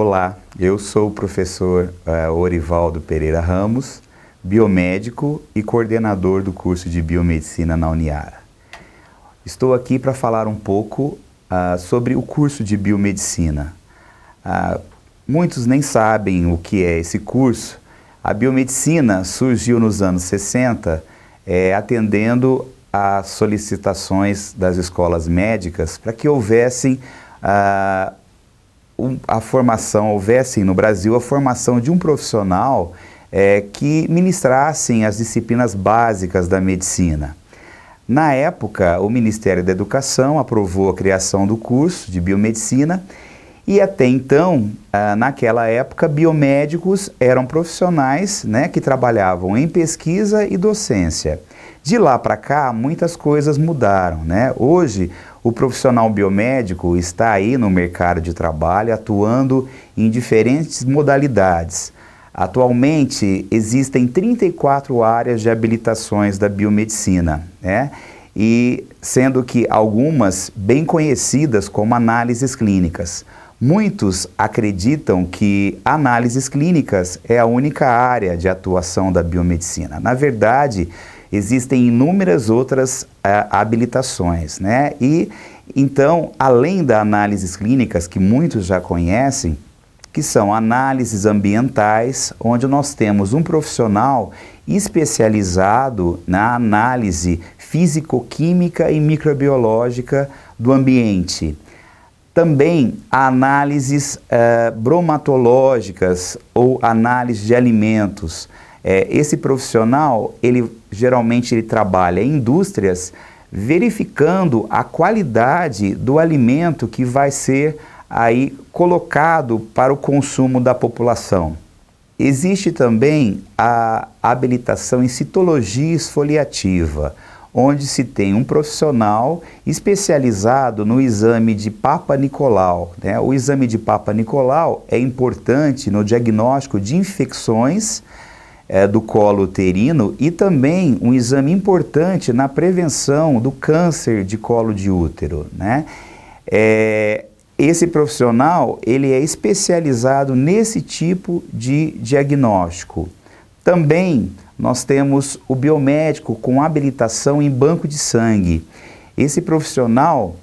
Olá, eu sou o professor uh, Orivaldo Pereira Ramos, biomédico e coordenador do curso de biomedicina na Uniara. Estou aqui para falar um pouco uh, sobre o curso de biomedicina. Uh, muitos nem sabem o que é esse curso. A biomedicina surgiu nos anos 60, eh, atendendo a solicitações das escolas médicas para que houvessem Uh, a formação, houvesse assim, no Brasil a formação de um profissional é, que ministrassem as disciplinas básicas da medicina. Na época, o Ministério da Educação aprovou a criação do curso de biomedicina e até então, ah, naquela época, biomédicos eram profissionais né, que trabalhavam em pesquisa e docência. De lá para cá, muitas coisas mudaram. Né? Hoje, o profissional biomédico está aí no mercado de trabalho atuando em diferentes modalidades. Atualmente existem 34 áreas de habilitações da biomedicina, né? E sendo que algumas bem conhecidas como análises clínicas. Muitos acreditam que análises clínicas é a única área de atuação da biomedicina. Na verdade, existem inúmeras outras eh, habilitações, né? E então, além das análises clínicas que muitos já conhecem, que são análises ambientais, onde nós temos um profissional especializado na análise físico-química e microbiológica do ambiente. Também análises eh, bromatológicas ou análise de alimentos. É, esse profissional ele geralmente ele trabalha em indústrias, verificando a qualidade do alimento que vai ser aí colocado para o consumo da população. Existe também a habilitação em citologia esfoliativa, onde se tem um profissional especializado no exame de Papa Nicolau. Né? O exame de Papa Nicolau é importante no diagnóstico de infecções é, do colo uterino e também um exame importante na prevenção do câncer de colo de útero, né? É, esse profissional ele é especializado nesse tipo de diagnóstico. Também nós temos o biomédico com habilitação em banco de sangue. Esse profissional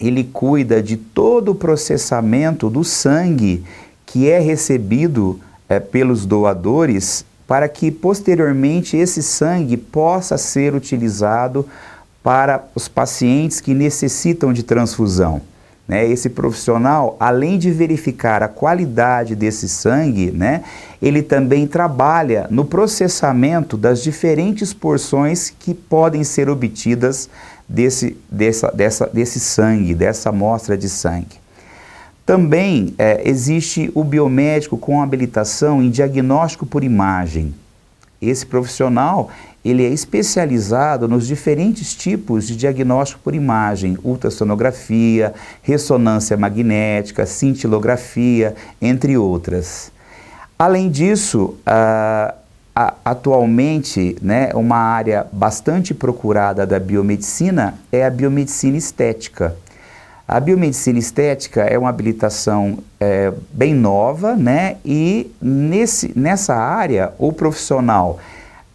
ele cuida de todo o processamento do sangue que é recebido é, pelos doadores para que posteriormente esse sangue possa ser utilizado para os pacientes que necessitam de transfusão. Né? Esse profissional, além de verificar a qualidade desse sangue, né, ele também trabalha no processamento das diferentes porções que podem ser obtidas desse, dessa, dessa, desse sangue, dessa amostra de sangue. Também é, existe o biomédico com habilitação em diagnóstico por imagem. Esse profissional ele é especializado nos diferentes tipos de diagnóstico por imagem, ultrassonografia, ressonância magnética, cintilografia, entre outras. Além disso, uh, atualmente, né, uma área bastante procurada da biomedicina é a biomedicina estética. A biomedicina estética é uma habilitação é, bem nova, né? E nesse, nessa área, o profissional,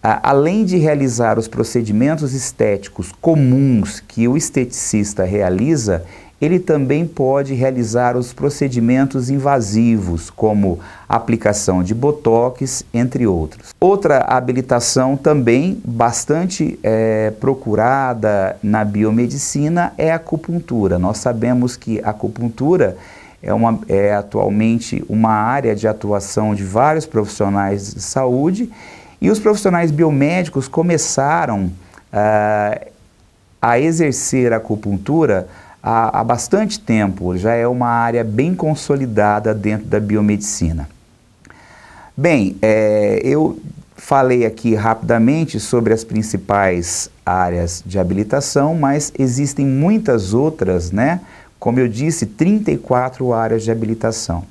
a, além de realizar os procedimentos estéticos comuns que o esteticista realiza, ele também pode realizar os procedimentos invasivos, como aplicação de botox, entre outros. Outra habilitação também bastante é, procurada na biomedicina é a acupuntura. Nós sabemos que a acupuntura é, uma, é atualmente uma área de atuação de vários profissionais de saúde e os profissionais biomédicos começaram uh, a exercer a acupuntura há, há bastante tempo, já é uma área bem consolidada dentro da biomedicina. Bem, é, eu falei aqui rapidamente sobre as principais áreas de habilitação, mas existem muitas outras, né? Como eu disse, 34 áreas de habilitação.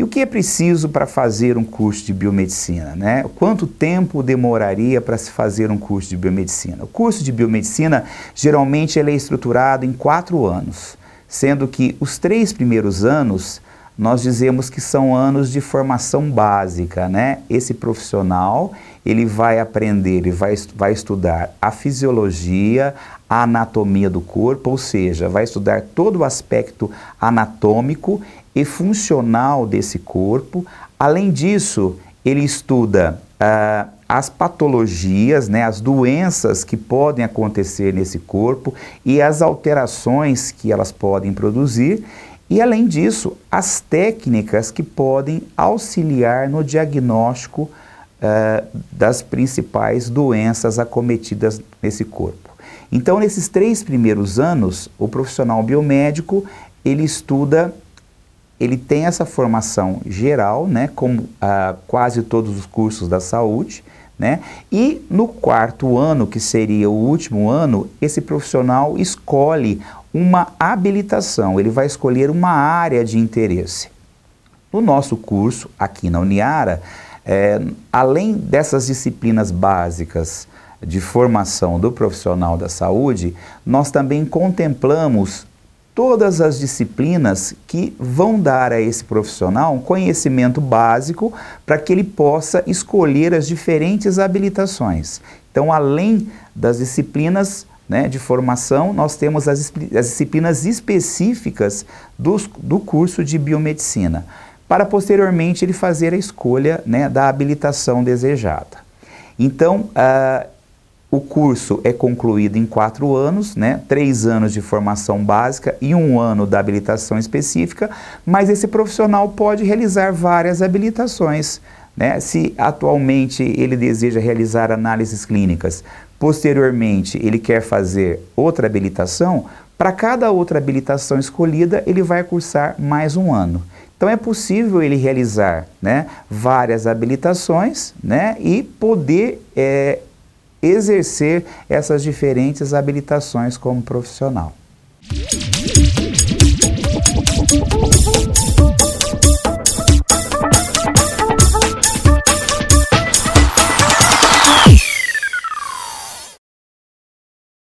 E o que é preciso para fazer um curso de biomedicina? Né? Quanto tempo demoraria para se fazer um curso de biomedicina? O curso de biomedicina geralmente ele é estruturado em quatro anos, sendo que os três primeiros anos nós dizemos que são anos de formação básica, né? Esse profissional, ele vai aprender e vai, vai estudar a fisiologia, a anatomia do corpo, ou seja, vai estudar todo o aspecto anatômico e funcional desse corpo. Além disso, ele estuda uh, as patologias, né, as doenças que podem acontecer nesse corpo e as alterações que elas podem produzir. E além disso, as técnicas que podem auxiliar no diagnóstico uh, das principais doenças acometidas nesse corpo. Então, nesses três primeiros anos, o profissional biomédico ele estuda ele tem essa formação geral, né, como ah, quase todos os cursos da saúde, né? E no quarto ano, que seria o último ano, esse profissional escolhe uma habilitação, ele vai escolher uma área de interesse. No nosso curso, aqui na Uniara, é, além dessas disciplinas básicas de formação do profissional da saúde, nós também contemplamos todas as disciplinas que vão dar a esse profissional um conhecimento básico para que ele possa escolher as diferentes habilitações. Então, além das disciplinas né, de formação, nós temos as, as disciplinas específicas dos, do curso de biomedicina, para posteriormente ele fazer a escolha né, da habilitação desejada. Então, uh, o curso é concluído em quatro anos, né? três anos de formação básica e um ano da habilitação específica, mas esse profissional pode realizar várias habilitações. Né? Se atualmente ele deseja realizar análises clínicas, posteriormente ele quer fazer outra habilitação, para cada outra habilitação escolhida, ele vai cursar mais um ano. Então é possível ele realizar né, várias habilitações né, e poder é, exercer essas diferentes habilitações como profissional.